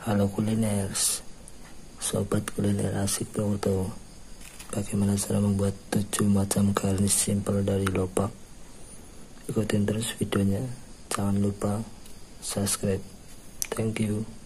Halo Kuliners Sobat kuliner asik mau tahu Bagaimana cara membuat 7 macam garnish simple dari lopak Ikutin terus videonya Jangan lupa subscribe Thank you